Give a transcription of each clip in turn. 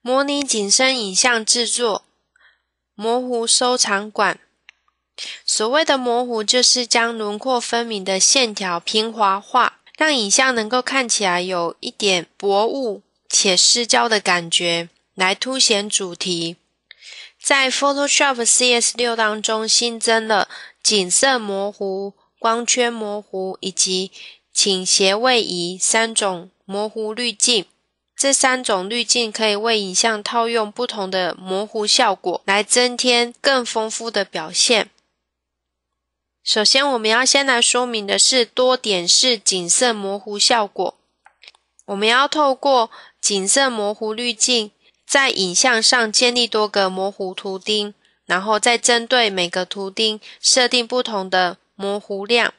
模拟景深影像制作，模糊收藏馆。所谓的模糊，就是将轮廓分明的线条平滑化，让影像能够看起来有一点薄雾且失焦的感觉，来凸显主题。在 Photoshop CS6 当中新增了景色模糊、光圈模糊以及倾斜位移三种模糊滤镜。这三种滤镜可以为影像套用不同的模糊效果，来增添更丰富的表现。首先，我们要先来说明的是多点式景色模糊效果。我们要透过景色模糊滤镜，在影像上建立多个模糊图钉，然后再针对每个图钉设定不同的模糊量，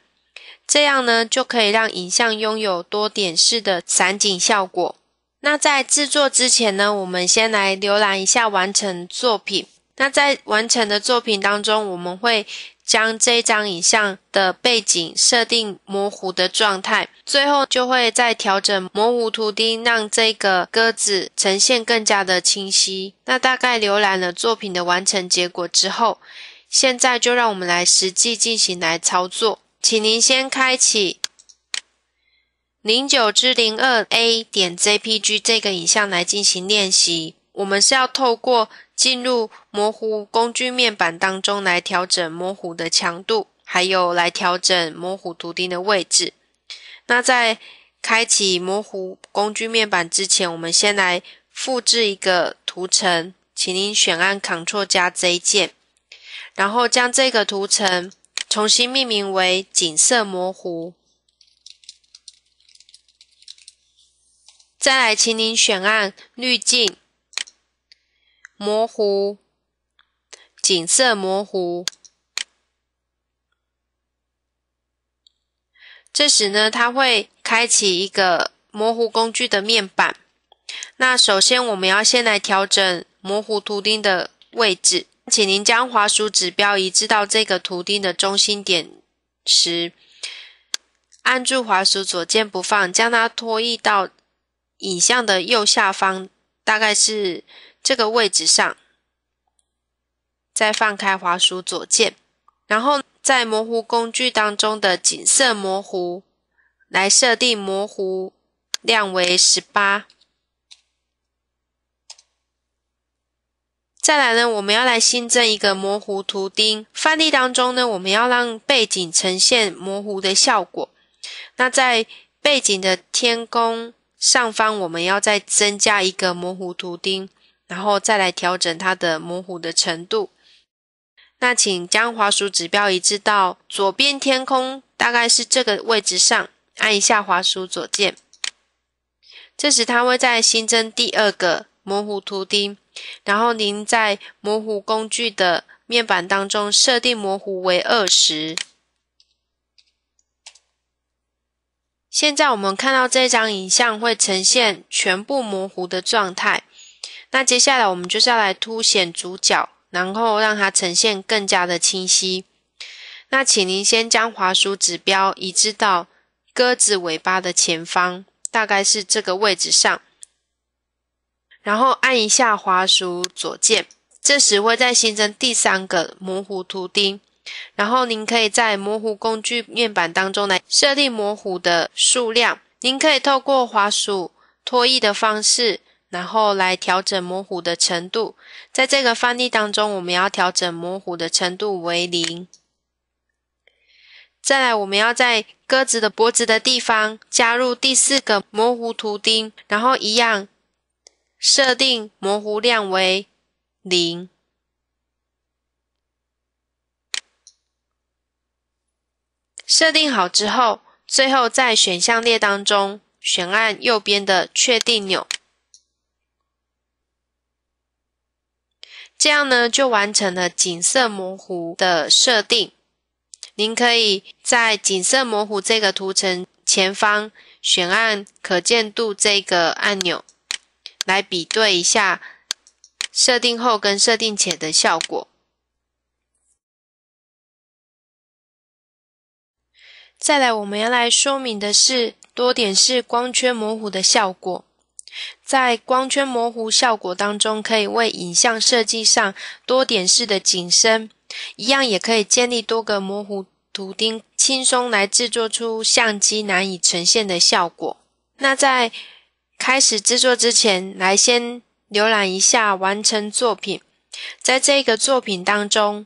这样呢就可以让影像拥有多点式的散景效果。那在制作之前呢，我们先来浏览一下完成作品。那在完成的作品当中，我们会将这张影像的背景设定模糊的状态，最后就会再调整模糊图钉，让这个鸽子呈现更加的清晰。那大概浏览了作品的完成结果之后，现在就让我们来实际进行来操作。请您先开启。零九之零二 a 点 jpg 这个影像来进行练习。我们是要透过进入模糊工具面板当中来调整模糊的强度，还有来调整模糊图钉的位置。那在开启模糊工具面板之前，我们先来复制一个图层，请您选按 Ctrl 加 Z 键，然后将这个图层重新命名为“景色模糊”。再来，请您选按滤镜，模糊，景色模糊。这时呢，它会开启一个模糊工具的面板。那首先，我们要先来调整模糊图钉的位置。请您将滑鼠指标移至到这个图钉的中心点时，按住滑鼠左键不放，将它拖移到。影像的右下方，大概是这个位置上，再放开滑鼠左键，然后在模糊工具当中的景色模糊，来设定模糊量为十八。再来呢，我们要来新增一个模糊图钉。范例当中呢，我们要让背景呈现模糊的效果。那在背景的天空。上方我们要再增加一个模糊图钉，然后再来调整它的模糊的程度。那请将滑鼠指标移至到左边天空，大概是这个位置上，按一下滑鼠左键。这时它会再新增第二个模糊图钉，然后您在模糊工具的面板当中设定模糊为二十。现在我们看到这张影像会呈现全部模糊的状态，那接下来我们就是要来凸显主角，然后让它呈现更加的清晰。那请您先将滑鼠指标移至到鸽子尾巴的前方，大概是这个位置上，然后按一下滑鼠左键，这时会再新增第三个模糊图钉。然后您可以在模糊工具面板当中来设定模糊的数量。您可以透过滑鼠拖曳的方式，然后来调整模糊的程度。在这个范例当中，我们要调整模糊的程度为零。再来，我们要在鸽子的脖子的地方加入第四个模糊图钉，然后一样设定模糊量为零。设定好之后，最后在选项列当中选按右边的确定钮，这样呢就完成了景色模糊的设定。您可以在景色模糊这个图层前方选按可见度这个按钮，来比对一下设定后跟设定前的效果。再来，我们要来说明的是多点式光圈模糊的效果。在光圈模糊效果当中，可以为影像设计上多点式的景深，一样也可以建立多个模糊图钉，轻松来制作出相机难以呈现的效果。那在开始制作之前，来先浏览一下完成作品。在这个作品当中，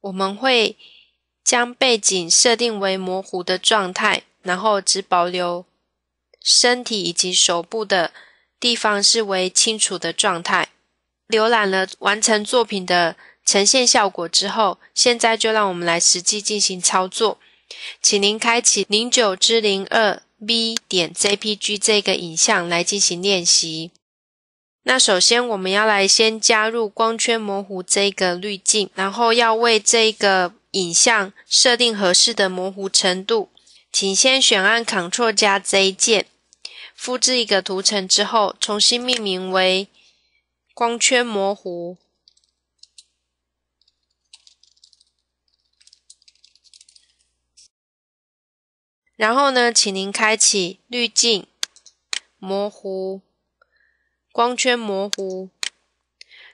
我们会。将背景设定为模糊的状态，然后只保留身体以及手部的地方是为清楚的状态。浏览了完成作品的呈现效果之后，现在就让我们来实际进行操作。请您开启“零九之零二 B 点 JPG” 这个影像来进行练习。那首先我们要来先加入光圈模糊这个滤镜，然后要为这个。影像设定合适的模糊程度，请先选按 Ctrl 加 Z 键，复制一个图层之后，重新命名为“光圈模糊”。然后呢，请您开启滤镜，模糊，光圈模糊。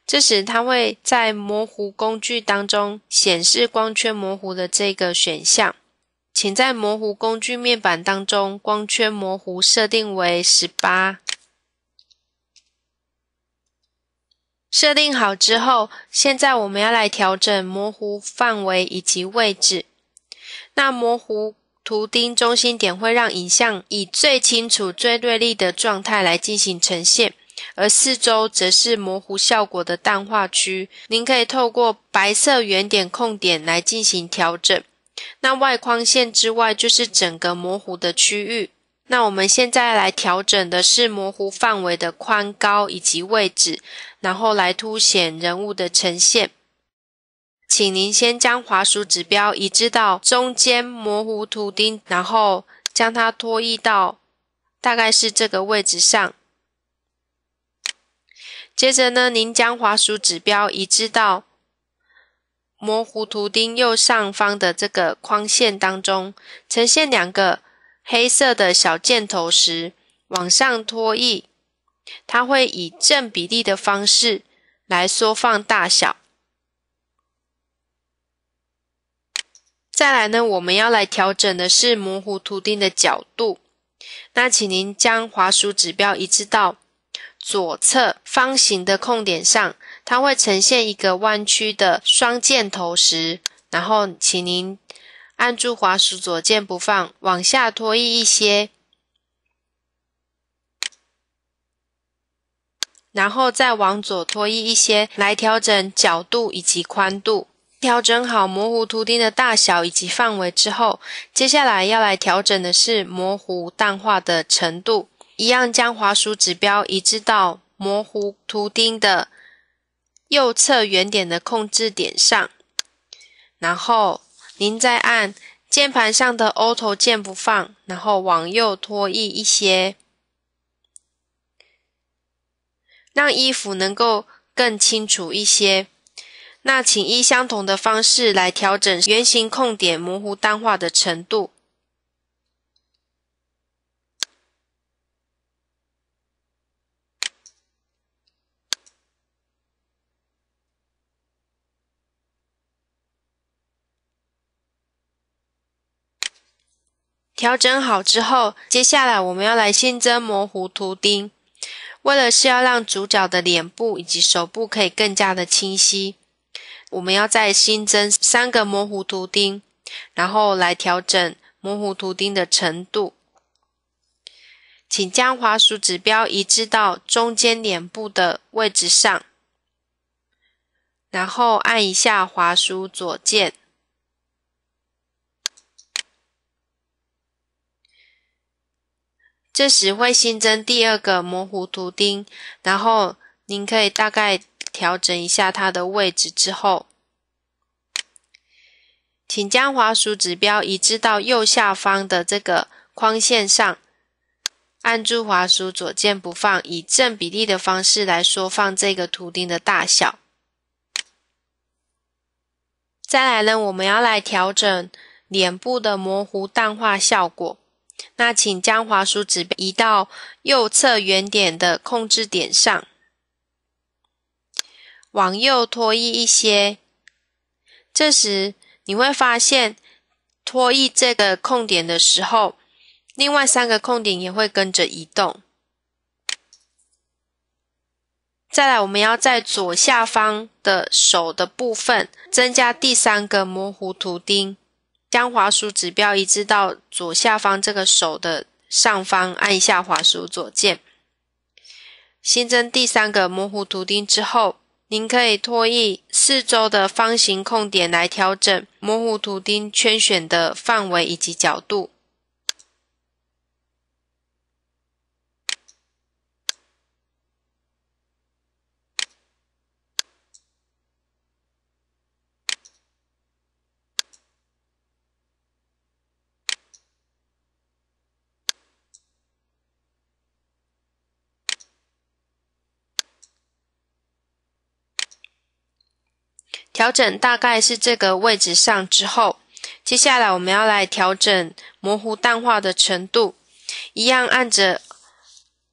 这时，它会在模糊工具当中显示光圈模糊的这个选项。请在模糊工具面板当中，光圈模糊设定为十八。设定好之后，现在我们要来调整模糊范围以及位置。那模糊图钉中心点会让影像以最清楚、最锐利的状态来进行呈现。而四周则是模糊效果的淡化区，您可以透过白色圆点控点来进行调整。那外框线之外就是整个模糊的区域。那我们现在来调整的是模糊范围的宽高以及位置，然后来凸显人物的呈现。请您先将滑鼠指标移至到中间模糊图钉，然后将它拖移到大概是这个位置上。接着呢，您将滑鼠指标移至到模糊图钉右上方的这个框线当中，呈现两个黑色的小箭头时，往上拖曳，它会以正比例的方式来缩放大小。再来呢，我们要来调整的是模糊图钉的角度，那请您将滑鼠指标移至到。左侧方形的空点上，它会呈现一个弯曲的双箭头时，然后请您按住滑鼠左键不放，往下拖曳一些，然后再往左拖曳一些，来调整角度以及宽度。调整好模糊图钉的大小以及范围之后，接下来要来调整的是模糊淡化的程度。一样将滑鼠指标移至到模糊图钉的右侧圆点的控制点上，然后您再按键盘上的 a u t 键不放，然后往右拖曳一些，让衣服能够更清楚一些。那请依相同的方式来调整圆形控点模糊淡化的程度。调整好之后，接下来我们要来新增模糊图钉。为了是要让主角的脸部以及手部可以更加的清晰，我们要再新增三个模糊图钉，然后来调整模糊图钉的程度。请将滑鼠指标移至到中间脸部的位置上，然后按一下滑鼠左键。这时会新增第二个模糊图钉，然后您可以大概调整一下它的位置之后，请将滑鼠指标移至到右下方的这个框线上，按住滑鼠左键不放，以正比例的方式来缩放这个图钉的大小。再来呢，我们要来调整脸部的模糊淡化效果。那请将滑鼠指移到右侧圆点的控制点上，往右拖曳一些。这时你会发现，拖曳这个空点的时候，另外三个空点也会跟着移动。再来，我们要在左下方的手的部分增加第三个模糊图钉。将滑鼠指标移至到左下方这个手的上方，按下滑鼠左键，新增第三个模糊图钉之后，您可以拖曳四周的方形空点来调整模糊图钉圈选的范围以及角度。调整大概是这个位置上之后，接下来我们要来调整模糊淡化的程度，一样按着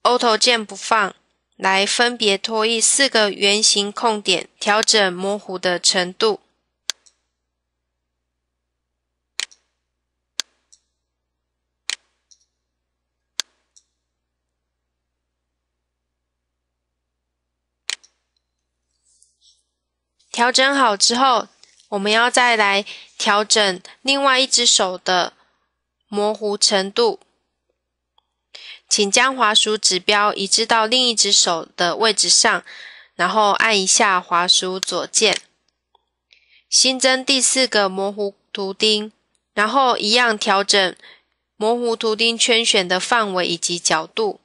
a u t o 键不放，来分别拖曳四个圆形空点，调整模糊的程度。调整好之后，我们要再来调整另外一只手的模糊程度。请将滑鼠指标移至到另一只手的位置上，然后按一下滑鼠左键，新增第四个模糊图钉，然后一样调整模糊图钉圈选的范围以及角度。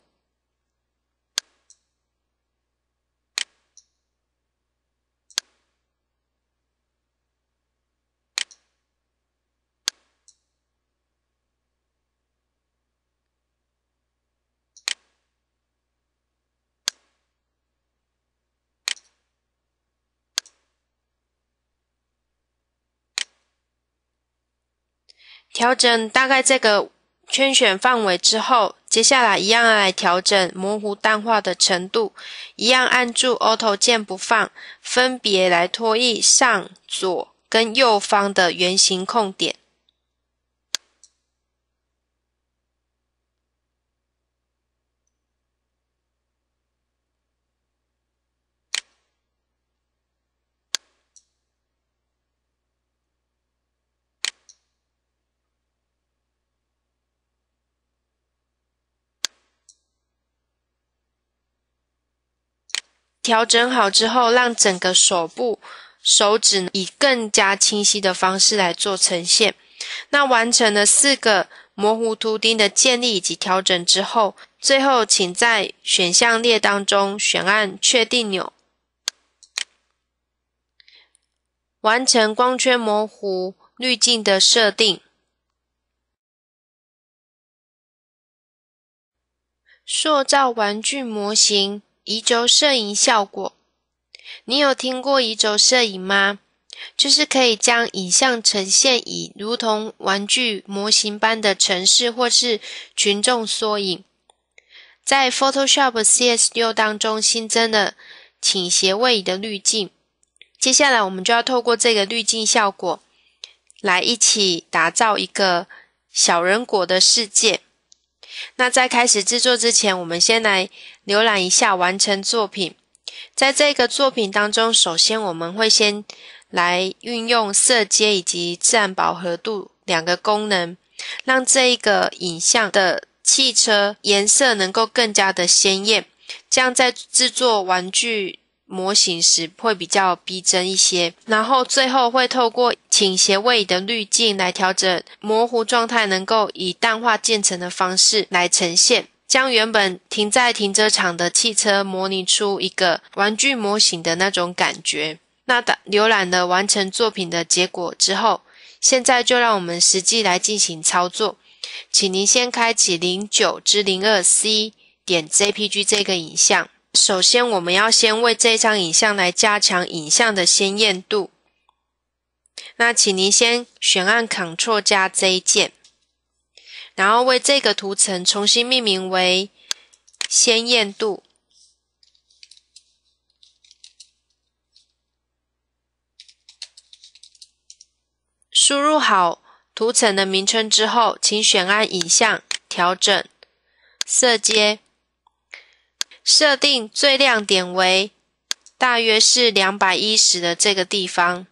调整大概这个圈选范围之后，接下来一样来调整模糊淡化的程度，一样按住 a u t o 键不放，分别来拖曳上、左跟右方的圆形空点。调整好之后，让整个手部手指以更加清晰的方式来做呈现。那完成了四个模糊图钉的建立以及调整之后，最后请在选项列当中选按确定钮，完成光圈模糊滤镜的设定，塑造玩具模型。移轴摄影效果，你有听过移轴摄影吗？就是可以将影像呈现以如同玩具模型般的城市或是群众缩影。在 Photoshop CS6 当中新增了倾斜位移的滤镜，接下来我们就要透过这个滤镜效果来一起打造一个小人国的世界。那在开始制作之前，我们先来。浏览一下完成作品，在这个作品当中，首先我们会先来运用色阶以及自然饱和度两个功能，让这一个影像的汽车颜色能够更加的鲜艳，这样在制作玩具模型时会比较逼真一些。然后最后会透过倾斜位移的滤镜来调整模糊状态，能够以淡化渐层的方式来呈现。将原本停在停车场的汽车模拟出一个玩具模型的那种感觉。那的浏览的完成作品的结果之后，现在就让我们实际来进行操作。请您先开启零九之零二 c 点 jpg 这个影像。首先，我们要先为这张影像来加强影像的鲜艳度。那请您先选按 Ctrl 加 Z 键。然后为这个图层重新命名为“鲜艳度”。输入好图层的名称之后，请选按“影像”、“调整”、“色阶”，设定最亮点为大约是两百一十的这个地方。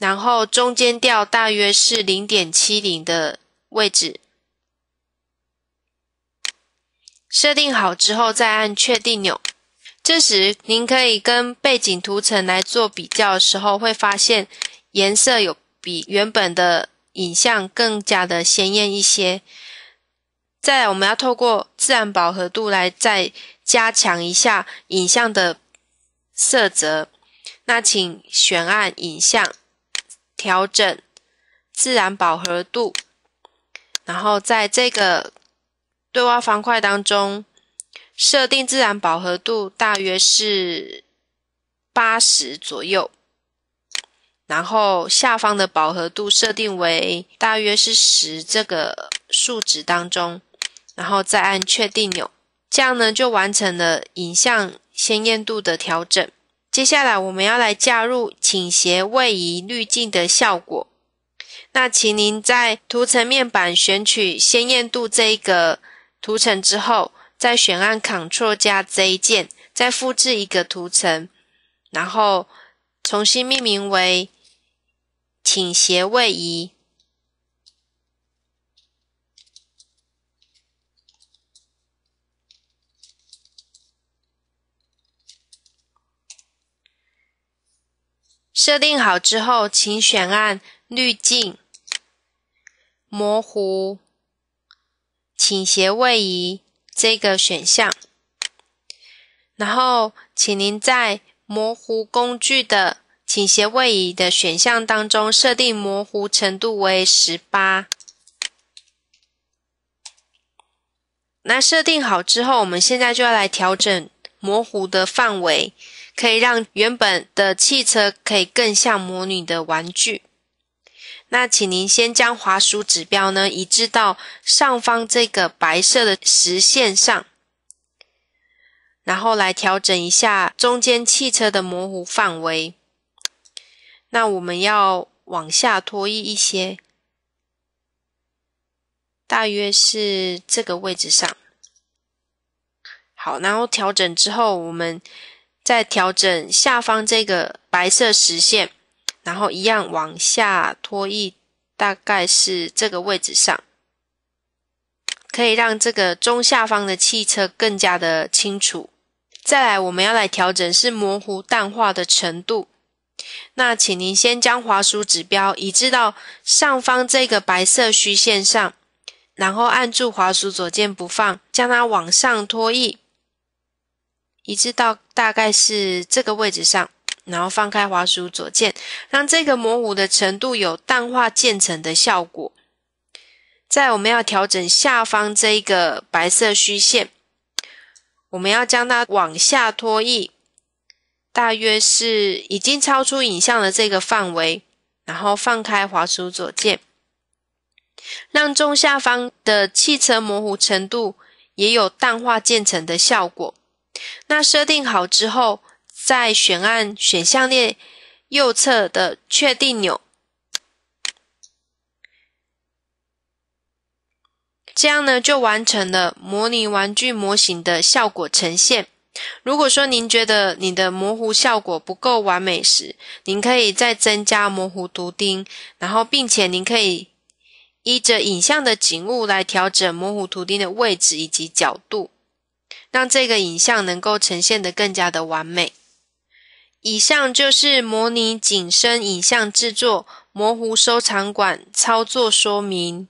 然后中间调大约是零点七零的位置，设定好之后再按确定钮。这时您可以跟背景图层来做比较的时候，会发现颜色有比原本的影像更加的鲜艳一些。再来，我们要透过自然饱和度来再加强一下影像的色泽。那请选按影像。调整自然饱和度，然后在这个对话方块当中，设定自然饱和度大约是八十左右，然后下方的饱和度设定为大约是十这个数值当中，然后再按确定钮，这样呢就完成了影像鲜艳度的调整。接下来我们要来加入倾斜位移滤镜的效果。那请您在图层面板选取“鲜艳度”这一个图层之后，再选按 Ctrl 加 Z 键，再复制一个图层，然后重新命名为“倾斜位移”。设定好之后，请选按“滤镜”、“模糊”、“倾斜位移”这个选项，然后请您在“模糊工具”的“倾斜位移”的选项当中设定模糊程度为十八。那设定好之后，我们现在就要来调整模糊的范围。可以让原本的汽车可以更像魔女的玩具。那请您先将滑鼠指标呢移至到上方这个白色的实线上，然后来调整一下中间汽车的模糊范围。那我们要往下拖曳一些，大约是这个位置上。好，然后调整之后，我们。再调整下方这个白色实线，然后一样往下拖一，大概是这个位置上，可以让这个中下方的汽车更加的清楚。再来，我们要来调整是模糊淡化的程度。那请您先将滑鼠指标移至到上方这个白色虚线上，然后按住滑鼠左键不放，将它往上拖一。移至到大概是这个位置上，然后放开滑鼠左键，让这个模糊的程度有淡化渐层的效果。在我们要调整下方这一个白色虚线，我们要将它往下拖曳，大约是已经超出影像的这个范围，然后放开滑鼠左键，让中下方的汽车模糊程度也有淡化渐层的效果。那设定好之后，再选按选项列右侧的确定钮，这样呢就完成了模拟玩具模型的效果呈现。如果说您觉得你的模糊效果不够完美时，您可以再增加模糊图钉，然后并且您可以依着影像的景物来调整模糊图钉的位置以及角度。让这个影像能够呈现的更加的完美。以上就是模拟景深影像制作模糊收藏馆操作说明。